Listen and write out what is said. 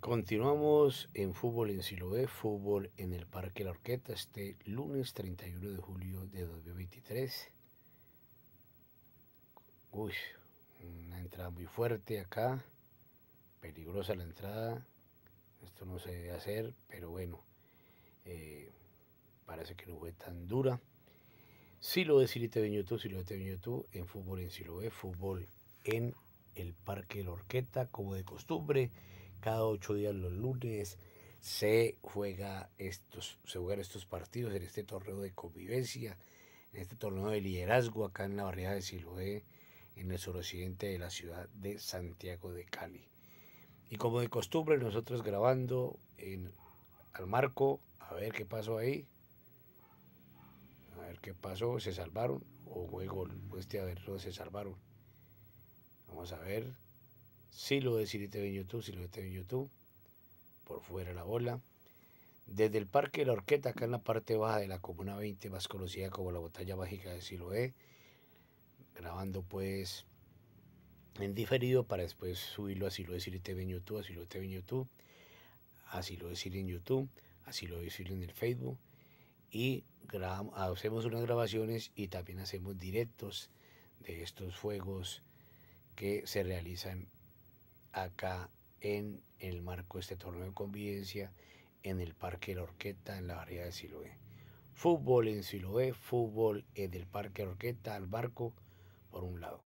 Continuamos en Fútbol en Siloé, Fútbol en el Parque La Orqueta, este lunes 31 de julio de 2023. Uy, una entrada muy fuerte acá, peligrosa la entrada, esto no se debe hacer, pero bueno, eh, parece que no fue tan dura. Siloé, Silite YouTube, Siloé YouTube en Fútbol en Siloé, Fútbol en el Parque La Orqueta, como de costumbre cada ocho días los lunes se, juega estos, se juegan estos partidos en este torneo de convivencia, en este torneo de liderazgo acá en la barriada de Siloé, en el suroccidente de la ciudad de Santiago de Cali. Y como de costumbre, nosotros grabando en, al marco, a ver qué pasó ahí. A ver qué pasó, se salvaron. O juego, este a ver, se salvaron. Vamos a ver. Sí lo de en YouTube, sí lo de en YouTube. Por fuera la bola. Desde el Parque de la Orqueta, acá en la parte baja de la Comuna 20, más conocida como la botella Mágica de Siloé. Grabando pues en diferido para después subirlo a Siloé Siri TV en YouTube, a Siloé TV en YouTube, así lo decir en YouTube, así lo Siri en el Facebook. Y hacemos unas grabaciones y también hacemos directos de estos fuegos que se realizan acá en el marco de este torneo de convivencia en el Parque la Orqueta, en la variedad de Siloé. Fútbol en Siloé, fútbol en el Parque la Orqueta, al barco, por un lado.